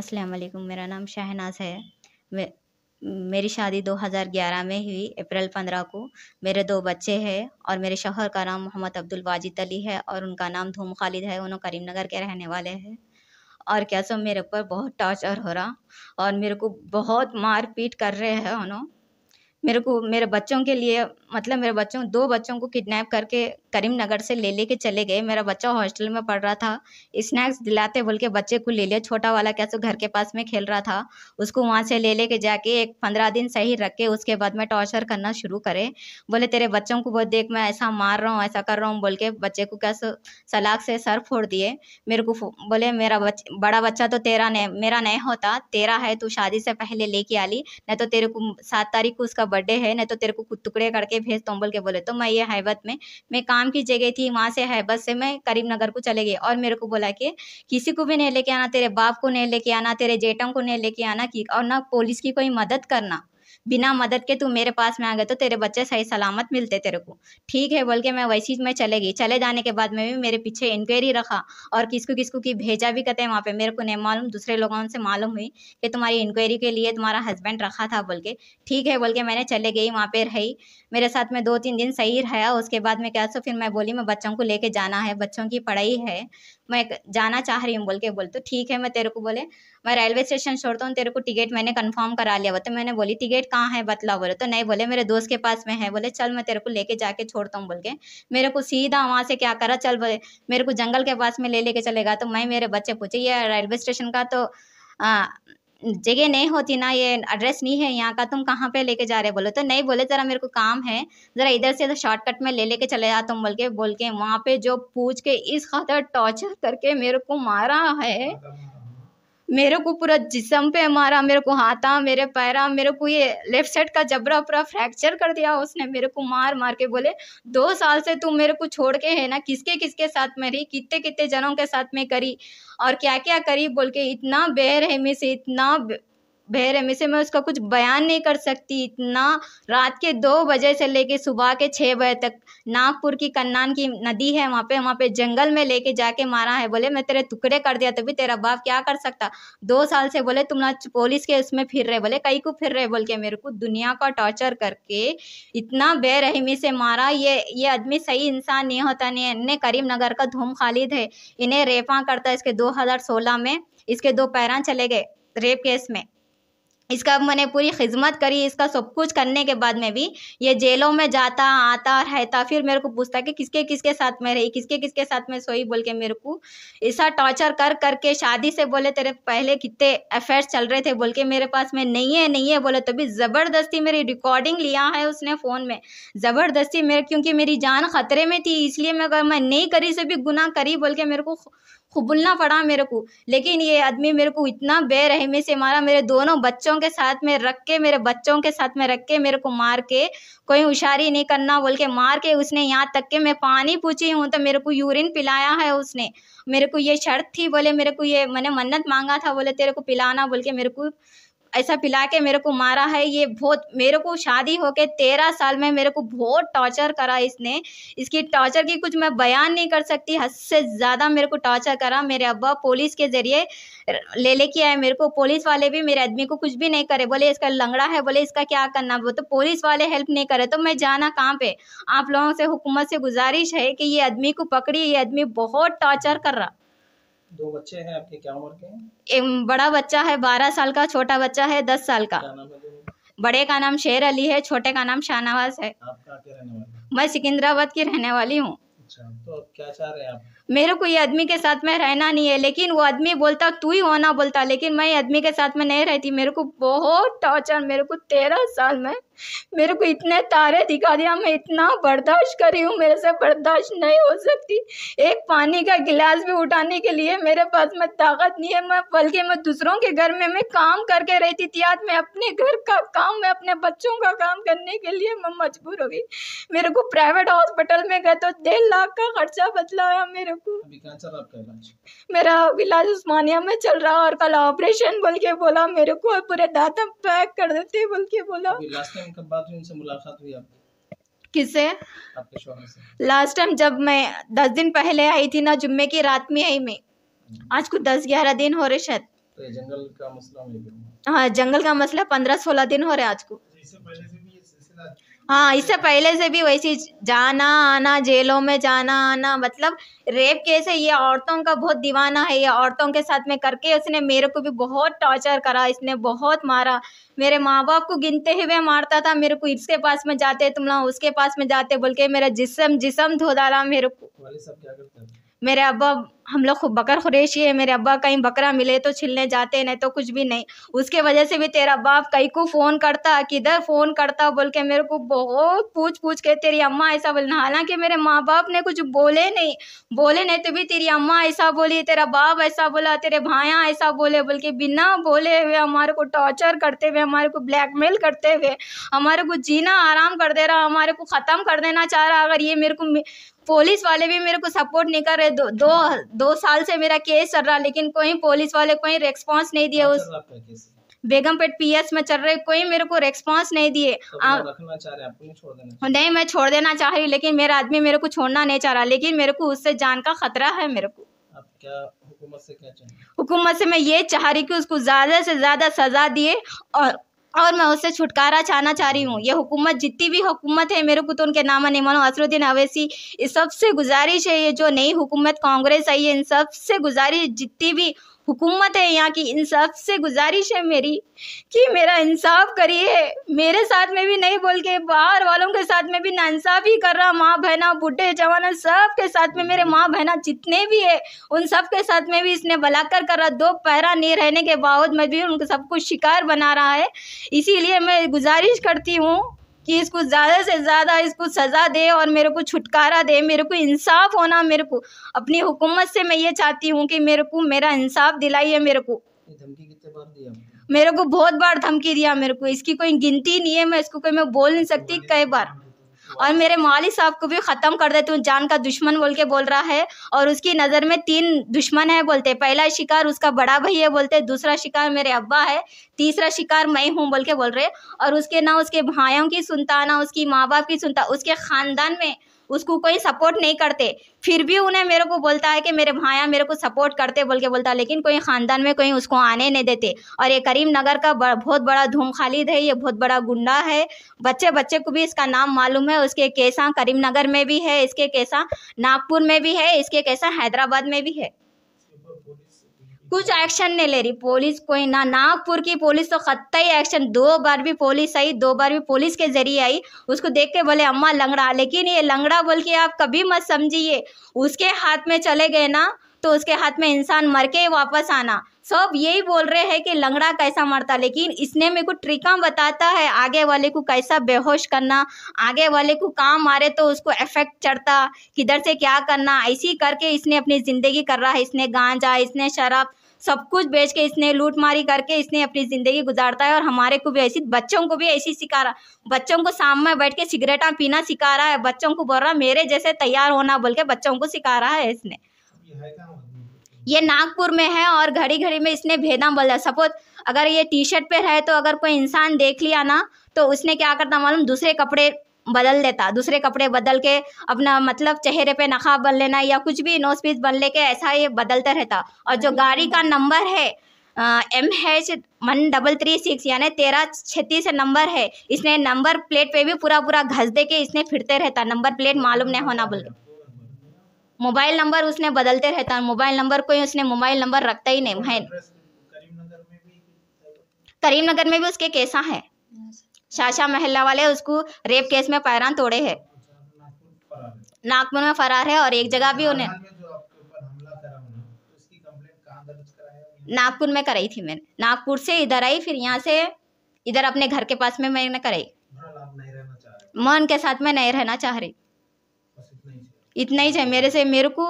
अस्सलाम वालेकुम मेरा नाम शाहनाज है मे, मेरी शादी 2011 में हुई अप्रैल 15 को मेरे दो बच्चे हैं और मेरे शोहर का नाम मोहम्मद अब्दुल वाजिद अली है और उनका नाम धूम खालिद है उन्होंने करीमनगर के रहने वाले हैं और क्या सब मेरे ऊपर बहुत टॉर्चर हो रहा और मेरे को बहुत मार पीट कर रहे हैं उन्होंने मेरे को मेरे बच्चों के लिए मतलब मेरे बच्चों दो बच्चों को किडनैप करके करीमनगर से ले लेके चले गए मेरा बच्चा हॉस्टल में पढ़ रहा था स्नैक्स दिलाते बोल के बच्चे को ले लिया छोटा वाला कैसे घर के पास में खेल रहा था उसको वहाँ से ले लेके जाके एक पंद्रह दिन सही रख के उसके बाद में टॉर्चर करना शुरू करे बोले तेरे बच्चों को बहुत देख मैं ऐसा मार रहा हूँ ऐसा कर रहा हूँ बोल के बच्चे को कैसे सलाक से सर फोड़ दिए मेरे को बोले मेरा बच, बड़ा बच्चा तो तेरा नहीं मेरा नहीं होता तेरा है तू शादी से पहले लेके आ ली नहीं तो तेरे को सात तारीख को उसका बर्थडे है नहीं तो तेरे को टुकड़े करके भेज तोम्बल के बोले तो मैं ये हैबत में मैं काम की जगह थी वहाँ से हैबत से मैं करीम नगर को चले गई और मेरे को बोला कि किसी को भी नहीं लेके आना तेरे बाप को नहीं लेके आना तेरे जेठम को नहीं लेके आना कि और ना पुलिस की कोई मदद करना बिना मदद के तू मेरे पास में आ गए तो तेरे बच्चे सही सलामत मिलते तेरे को ठीक है बोल के मैं वैसी में चले गई चले जाने के बाद में भी मेरे पीछे इंक्वायरी रखा और किसको किसको की भेजा भी कहते हैं वहाँ पे मेरे को नहीं मालूम दूसरे लोगों से मालूम हुई कि तुम्हारी इंक्वायरी के लिए तुम्हारा हस्बैंड रखा था बोल के ठीक है बोल के मैंने चले गई वहाँ पे रही मेरे साथ में दो तीन दिन सही रहा उसके बाद में क्या सो तो फिर मैं बोली मैं बच्चों को लेके जाना है बच्चों की पढ़ाई है मैं जाना चाह रही हूँ बोल के बोल तो ठीक है मैं तेरे को बोले मैं रेलवे स्टेशन छोड़ता हूँ तेरे को टिकट मैंने कन्फर्म करा लिया वो तो मैंने बोली टिकट कहाँ है बतला बोले तो नहीं बोले मेरे दोस्त के पास में है बोले चल मैं तेरे को लेके जाके छोड़ता हूँ बोल के मेरे को सीधा वहाँ से क्या करा चल बोले मेरे को जंगल के पास में ले लेके चलेगा तो मैं मेरे बच्चे पूछे ये रेलवे स्टेशन का तो जगह नहीं होती ना ये एड्रेस नहीं है यहाँ का तुम कहाँ पे लेके जा रहे बोले तो नहीं बोले ज़रा मेरे को काम है ज़रा इधर से शॉर्टकट तो में ले लेके चले जा तुम बोल के बोल के वहाँ पे जो पूछ के इस खातर टॉर्चर करके मेरे को मारा है मेरे को पूरा जिसम पे मारा मेरे को हाथा मेरे पैरा मेरे को ये लेफ्ट साइड का जबरा पूरा फ्रैक्चर कर दिया उसने मेरे को मार मार के बोले दो साल से तू मेरे को छोड़ के है ना किसके किसके साथ में रही कितने कितने जनों के साथ में करी और क्या क्या करी बोल के इतना बेरहमी से इतना बहर है मैं उसका कुछ बयान नहीं कर सकती इतना रात के दो बजे से लेके सुबह के छः बजे तक नागपुर की कन्नान की नदी है वहाँ पे वहाँ पे जंगल में लेके जाके मारा है बोले मैं तेरे टुकड़े कर दिया तभी तेरा बाप क्या कर सकता दो साल से बोले तुम ना पुलिस के उसमें फिर रहे बोले कई को फिर रहे बोल के मेरे को दुनिया का टॉर्चर करके इतना बेरहमी से मारा ये ये आदमी सही इंसान नहीं होता नहीं इन्हें करीमनगर का धूम खालिद है इन्हें रेपा करता इसके दो में इसके दो पैरान चले गए रेप केस में इसका मैंने पूरी खिदमत करी इसका सब कुछ करने के बाद में भी ये जेलों में जाता आता रहता फिर मेरे को पूछता कि किसके किसके साथ में रही किसके किसके साथ में सोई बोल के मेरे को ऐसा टॉर्चर कर करके शादी से बोले तेरे पहले कितने अफेयर्स चल रहे थे बोल के मेरे पास में नहीं है नहीं है बोले तो भी ज़बरदस्ती मेरी रिकॉर्डिंग लिया है उसने फ़ोन में ज़बरदस्ती मेरे क्योंकि मेरी जान खतरे में थी इसलिए मैं मैं नहीं करी से भी गुना करी बोल के मेरे को खुबुलना पड़ा मेरे को लेकिन ये आदमी मेरे को इतना बेरहमी से मारा मेरे दोनों बच्चों के साथ में रख के मेरे बच्चों के साथ में रख के मेरे को मार के कोई होशारी नहीं करना बोल के मार के उसने यहाँ तक के मैं पानी पूछी हूँ तो मेरे को यूरिन पिलाया है उसने मेरे को ये शर्त थी बोले मेरे को ये मैंने मन्नत मांगा था बोले तेरे को पिलाना बोल के मेरे को ऐसा पिला के मेरे को मारा है ये बहुत मेरे को शादी होके तेरह साल में मेरे को बहुत टॉर्चर करा इसने इसकी टॉर्चर की कुछ मैं बयान नहीं कर सकती हद से ज़्यादा मेरे को टॉर्चर करा मेरे अब्बा पुलिस के ज़रिए ले लेके आए मेरे को पुलिस वाले भी मेरे आदमी को कुछ भी नहीं करे बोले इसका लंगड़ा है बोले इसका क्या करना वो तो पुलिस वाले हेल्प नहीं करे तो मैं जाना कहाँ पे आप लोगों से हुकूमत से गुजारिश है कि ये आदमी को पकड़िए ये आदमी बहुत टॉर्चर कर रहा दो बच्चे हैं आपके क्या उम्र के हैं? एक बड़ा बच्चा है बारह साल का छोटा बच्चा है दस साल का बड़े का नाम शेर अली है छोटे का नाम शाहनवाज है मैं सिकंदराबाद की रहने वाली हूँ अच्छा, तो क्या चाह रहे हैं आप मेरे को ये आदमी के साथ में रहना नहीं है लेकिन वो आदमी बोलता तू ही होना बोलता लेकिन मैं आदमी के साथ में नहीं रहती मेरे को बहुत टॉर्चर मेरे को तेरह साल में मेरे को इतने तारे दिखा दिया हाँ, मैं इतना बर्दाश्त कर रही हूँ मेरे से बर्दाश्त नहीं हो सकती एक पानी का गिलास भी उठाने के लिए मेरे पास में ताकत नहीं है मैं बल्कि मैं दूसरों के घर में मैं काम करके रहती थी आज मैं अपने घर का काम मैं अपने बच्चों का काम करने के लिए मैं मजबूर हो गई मेरे को प्राइवेट हॉस्पिटल में गए तो डेढ़ लाख का खर्चा बतलाया मेरे को मेरा इलाज उस्मानिया में चल रहा और कल ऑपरेशन बोल के बोला मेरे को पूरे दाँत पैक कर देते बोल के बोला टाइम किससे से लास्ट टाइम जब मैं दस दिन पहले आई थी ना जुम्मे की रात में आई मैं हम्म। आज कुछ दस ग्यारह दिन हो रहे शायद तो जंगल का मसला हाँ जंगल का मसला पंद्रह सोलह दिन हो रहे आज को तो हाँ इससे पहले से भी वैसी जाना आना जेलों में जाना आना मतलब रेप केस है ये औरतों का बहुत दीवाना है ये औरतों के साथ में करके उसने मेरे को भी बहुत टॉर्चर करा इसने बहुत मारा मेरे माँ बाप को गिनते हुए मारता था मेरे को इसके पास में जाते तुम लोग उसके पास में जाते बोल के मेरा जिसम जिसम धो डाला मेरे को मेरे अब्बा हम लोग खूब बकर खुरेशी है मेरे अब्बा कहीं बकरा मिले तो छिलने जाते नहीं तो कुछ भी नहीं उसके वजह से भी तेरा बाप कहीं को फ़ोन करता किधर फ़ोन करता बोल के मेरे को बहुत पूछ पूछ के तेरी अम्मा ऐसा बोलना हालांकि मेरे माँ बाप ने कुछ बोले नहीं बोले नहीं तो भी तेरी अम्मा ऐसा बोली तेरा बाप ऐसा बोला तेरे भाया ऐसा बोले बोल के बिना बोले हुए हमारे को टॉर्चर करते हुए हमारे को ब्लैकमेल करते हुए हमारे को जीना आराम कर दे रहा हमारे को ख़त्म कर देना चाह रहा अगर ये मेरे को पुलिस वाले भी मेरे को सपोर्ट नहीं कर रहे दो दो, दो साल से मेरा केस चल रहा लेकिन कोई पुलिस वाले कोई रेस्पॉन्स नहीं दिया उस बेगमपेट पीएस में चल रहे कोई मेरे को रेस्पॉन्स नहीं दिए तो नहीं मैं छोड़ देना चाह रही लेकिन मेरा आदमी मेरे को छोड़ना नहीं चाह रहा लेकिन मेरे को उससे जान का खतरा है मेरे को हुकूमत से मैं ये चाह रही कि उसको ज़्यादा से ज़्यादा सज़ा दिए और और मैं उससे छुटकारा चाहना चाह रही हूँ ये हुकूमत जितनी भी हुकूमत है मेरे को तो उनके नामा नमान असरुद्दीन अवैसी इस सबसे गुजारिश है ये जो नई हुकूमत कांग्रेस आई है इन सबसे गुजारिश जितनी भी हुकूमत है यहाँ की इंसाफ से गुजारिश है मेरी कि मेरा इंसाफ करिए मेरे साथ में भी नहीं बोल के बाहर वालों के साथ में भी ही कर रहा माँ बहना बूढ़े जवाना सब के साथ में मेरे माँ बहना जितने भी है उन सब के साथ में भी इसने बलाकर कर रहा दो पैरा नहीं रहने के बावजूद मैं भी उनको सबको शिकार बना रहा है इसीलिए मैं गुजारिश करती हूँ कि इसको ज़्यादा से ज़्यादा इसको सज़ा दे और मेरे को छुटकारा दे मेरे को इंसाफ होना मेरे को अपनी हुकूमत से मैं ये चाहती हूँ कि मेरे को मेरा इंसाफ दिलाइए मेरे को मेरे को बहुत बार धमकी दिया मेरे को इसकी कोई गिनती नहीं है मैं इसको कोई मैं बोल नहीं सकती कई बार और मेरे मौली साहब को भी ख़त्म कर देती हूँ जान का दुश्मन बोल के बोल रहा है और उसकी नज़र में तीन दुश्मन है बोलते पहला शिकार उसका बड़ा भाई है बोलते दूसरा शिकार मेरे अब्बा है तीसरा शिकार मैं हूँ बोल के बोल रहे और उसके ना उसके भाइयों की सुनता ना उसकी माँ बाप की सुनता उसके ख़ानदान में उसको कोई सपोर्ट नहीं करते फिर भी उन्हें मेरे को बोलता है कि मेरे भाया मेरे को सपोर्ट करते बोल के बोलता लेकिन कोई ख़ानदान में कोई उसको आने नहीं देते और ये करीम नगर का बहुत बड़ा धूम खालिद है ये बहुत बड़ा गुंडा है बच्चे बच्चे को भी इसका नाम मालूम है उसके कैसा करीम नगर में भी है इसके कैसा नागपुर में भी है इसके कैसा हैदराबाद में भी है कुछ एक्शन नहीं ले रही पुलिस कोई ना नागपुर की पुलिस तो खत्ता ही एक्शन दो बार भी पुलिस आई दो बार भी पुलिस के जरिए आई उसको देख के बोले अम्मा लंगड़ा लेकिन ये लंगड़ा बोल के आप कभी मत समझिए उसके हाथ में चले गए ना तो उसके हाथ में इंसान मर के वापस आना सब यही बोल रहे हैं कि लंगड़ा कैसा मरता लेकिन इसने मेरे को ट्रिका बताता है आगे वाले को कैसा बेहोश करना आगे वाले को काम मारे तो उसको इफेक्ट चढ़ता किधर से क्या करना ऐसी करके इसने अपनी ज़िंदगी कर रहा है इसने गांजा इसने शराब सब कुछ बेच के इसने लूट मारी करके इसने अपनी ज़िंदगी गुजारता है और हमारे को भी ऐसी बच्चों को भी ऐसी सिखा रहा बच्चों को शाम में बैठ के सिगरेटा पीना सिखा रहा है बच्चों को बोल रहा मेरे जैसे तैयार होना बोल के बच्चों को सिखा रहा है इसने ये नागपुर में है और घड़ी घड़ी में इसने भेदा बोला सपोज अगर ये टी शर्ट पर है तो अगर कोई इंसान देख लिया ना तो उसने क्या करता मालूम दूसरे कपड़े बदल लेता दूसरे कपड़े बदल के अपना मतलब चेहरे पे नखाब बन लेना या कुछ भी नोज पीस बन लेके ऐसा ये बदलता रहता और जो गाड़ी का नंबर है M H one double three six यानी तेरह छत्तीस नंबर है इसने नंबर प्लेट पे भी पूरा पूरा घस दे के इसने फिरते रहता नंबर प्लेट मालूम नहीं होना बोल मोबाइल नंबर उसने बदलते रहता मोबाइल नंबर कोई उसने मोबाइल नंबर रखता ही नहीं है करीमनगर में भी उसके कैसा है हाँ, शाशा महल्ला वाले उसको रेप केस में पैरान तोड़े है नागपुर में फरार है और एक जगह भी उन्हें नागपुर में कराई थी मैंने नागपुर से इधर आई फिर यहाँ से इधर अपने घर के पास में मैंने कराई मन के साथ में नहीं रहना चाह रही इतना ही चाहिए मेरे से मेरे को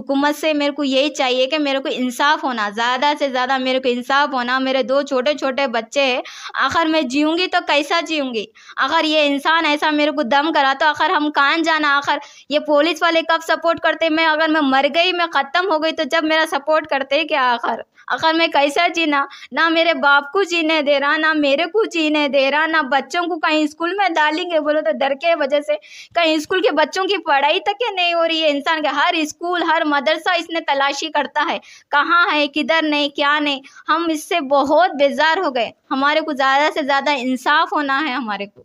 हुकूमत से मेरे को यही चाहिए कि मेरे को इंसाफ होना ज़्यादा से ज़्यादा मेरे को इंसाफ होना मेरे दो छोटे छोटे बच्चे हैं आखिर मैं जीऊँगी तो कैसा जीऊँगी आखिर ये इंसान ऐसा मेरे को दम करा तो आखिर हम कान जाना आखिर ये पुलिस वाले कब सपोर्ट करते मैं अगर मैं मर गई मैं ख़त्म हो गई तो जब मेरा सपोर्ट करते क्या आखिर अगर मैं कैसा जीना ना मेरे बाप को जीने दे रहा ना मेरे को जीने दे रहा ना बच्चों को कहीं स्कूल में डालेंगे बोलो तो डर के वजह से कहीं स्कूल के बच्चों की पढ़ाई तक ही नहीं हो रही है इंसान का हर स्कूल हर मदरसा इसने तलाशी करता है कहाँ है किधर नहीं क्या नहीं हम इससे बहुत बेजार हो गए हमारे को ज़्यादा से ज़्यादा इंसाफ होना है हमारे को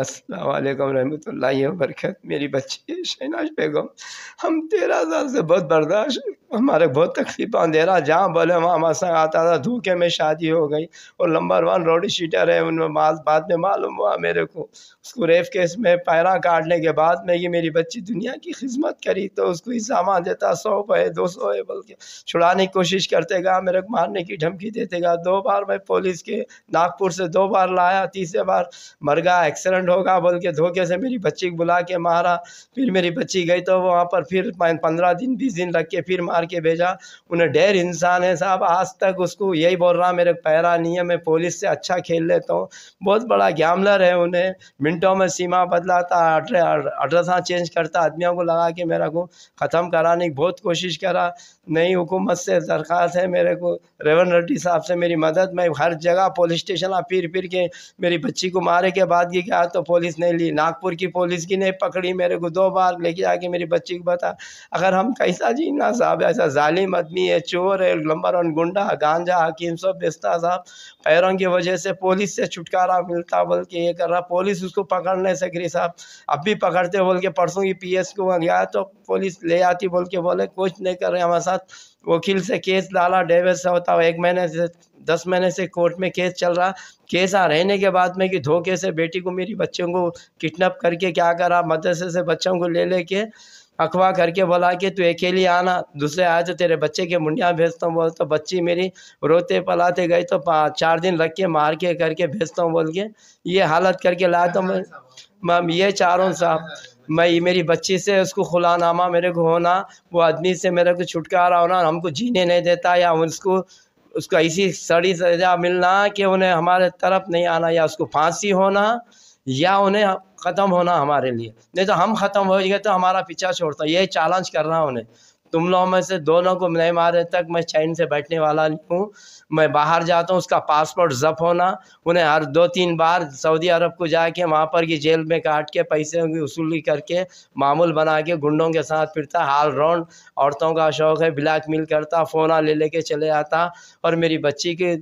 असलकम रहमत वरक मेरी बच्ची शहनाज बेगम हम तेरह साल से बहुत बर्दाश्त हमारे बहुत तकलीफा अंधेरा जहाँ बोले वहाँ हमारे संग आता था धोखे में शादी हो गई और नंबर वन रोड शीटर है उनमें माल बाद में मालूम हुआ मेरे को उसको रेप केस में पैरा काटने के बाद में ये मेरी बच्ची दुनिया की खिदमत करी तो उसको सामान देता सौ पे दो सौ है बल्कि छुड़ाने की कोशिश करते गया मेरे को मारने की धमकी देते गया दो बार मैं पुलिस के नागपुर से दो बार लाया तीसरे बार मर गया एक्सीडेंट होगा बोल के धोखे से मेरी बच्ची को बुला के मारा फिर मेरी बच्ची गई तो वहाँ पर फिर पंद्रह दिन बीस दिन रख के फिर मार मार के भेजा उन्हें ढेर इंसान है साहब आज तक उसको यही बोल रहा मेरे पैरा नहीं है मैं पुलिस से अच्छा खेल लेता हूँ बहुत बड़ा गैमलर है उन्हें मिनटों में सीमा बदलाता अड्रेसा हाँ चेंज करता आदमियों को लगा के मेरा को ख़त्म कराने की बहुत कोशिश करा नई हुकूमत से दरख्वास्त है मेरे को रेवन रेड्डी साहब से मेरी मदद मैं हर जगह पुलिस स्टेशन आप पीर पीर के मेरी बच्ची को मारे के बाद की क्या तो पुलिस नहीं ली नागपुर की पुलिस की नहीं पकड़ी मेरे को दो बार लेके आके मेरी बच्ची को बता अगर हम कैसा जीना साहब ऐसा जालिम आदमी है चोर है लंबर और गुंडा गांजा हकीम सब बेचता साहब पैरों की वजह से पुलिस से छुटकारा मिलता बोल के ये कर रहा पुलिस उसको पकड़ नहीं सक रही साहब अब भी पकड़ते बोल के परसों की पी एस को गया तो पुलिस ले आती बोल के बोले कुछ नहीं कर रहे हमारे साथ वकील से केस डाला डेढ़ से होता एक महीने से दस महीने से कोर्ट में केस चल रहा केस आ रहने के बाद में कि धोखे से बेटी को मेरी बच्चों को किडनैप करके क्या करा मदरसे से बच्चों को ले लेके अखवा करके बोला कि तू अकेली आना दूसरे आए तो तेरे बच्चे के मुंडिया भेजता हूँ बोल तो बच्ची मेरी रोते पलाते गई तो पाँच चार दिन रख के मार के करके भेजता हूँ बोल के ये हालत करके लाया तो मैं मैम ये चारों साहब मैं मेरी बच्ची से उसको खुला नामा मेरे को होना वो आदमी से मेरे को छुटकारा होना हमको जीने नहीं देता या उसको उसको ऐसी सड़ी सजा मिलना कि उन्हें हमारे तरफ नहीं आना या उसको फांसी होना या उन्हें ख़त्म होना हमारे लिए नहीं तो हम ख़त्म हो गए तो हमारा पीछा छोड़ता यही चैलेंज करना उन्हें तुम लोगों में से दोनों को नहीं मारे तक मैं चैन से बैठने वाला नहीं हूँ मैं बाहर जाता हूँ उसका पासपोर्ट जब्त होना उन्हें हर दो तीन बार सऊदी अरब को जाके वहाँ पर की जेल में काट के पैसे की वसूली करके मामूल बना के गुंडों के साथ फिरता हाल राउंड औरतों का शौक है ब्लैक मिल करता फ़ोना ले लेके चले आता और मेरी बच्ची के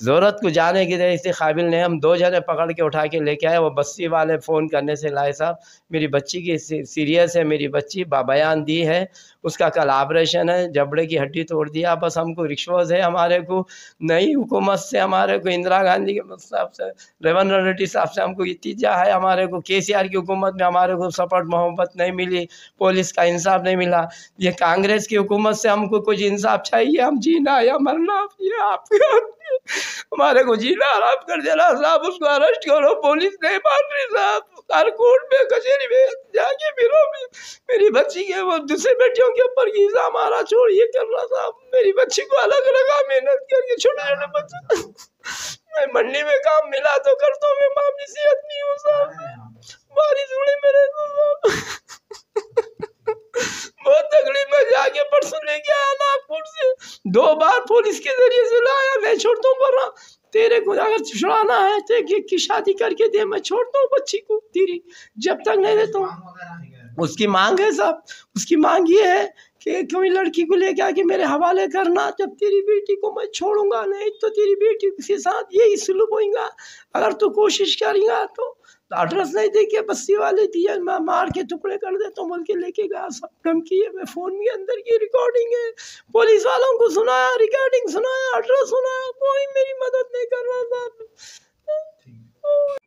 ज़रूरत को जाने की तरह इसी काबिल ने हम दो जने पकड़ के उठा के लेके आए वो बस्ती वाले फ़ोन करने से लाए साहब मेरी बच्ची की सीरियस है मेरी बच्ची बयान दी है उसका कल ऑपरेशन है जबड़े की हड्डी तोड़ दिया बस हमको रिक्शोज है हमारे को नई हुकूमत से हमारे को इंदिरा गांधी के साहब से रेवन्यू रेड्डी साहब से हमको इतजा है हमारे को के सी आर की हुकूमत में हमारे को सपोर्ट मोहब्बत नहीं मिली पुलिस का इंसाफ नहीं मिला ये कांग्रेस की हुकूमत से हमको कुछ इंसाफ चाहिए हम जीना या मरना ये आप हमारे को जीना आराम कर देना साहब उसको अरेस्ट करो पुलिस नहीं मान रही साहब कल कोर्ट में कचहरी में जाके फिर मेरी बच्ची के वो दूसरे बेटियों के ऊपर घीसा मारा छोड़ ये कर रहा साहब मेरी बच्ची को अलग लगा मेहनत करके छोटे छोटे बच्चे मैं मंडी में काम मिला तो करता हूँ मैं मामी छुड़ाना है तो की शादी करके दे मैं छोड़ हूँ बच्ची को तेरी जब तक नहीं देता हूँ उसकी मांग है साहब उसकी मांग ये है कि कोई लड़की को लेके आके मेरे हवाले करना जब तेरी बेटी को मैं छोड़ूंगा नहीं तो तेरी बेटी के साथ यही सुलभ होगा अगर तू कोशिश करेगा तो एड्रेस नहीं दे के बस्ती वाले दिए मैं मार के टुकड़े कर दे तो बोल के लेके गया सब कम किए मैं फ़ोन के अंदर की रिकॉर्डिंग है पुलिस वालों को सुनाया रिकॉर्डिंग सुनाया एड्रेस सुनाया कोई मेरी मदद नहीं कर रहा था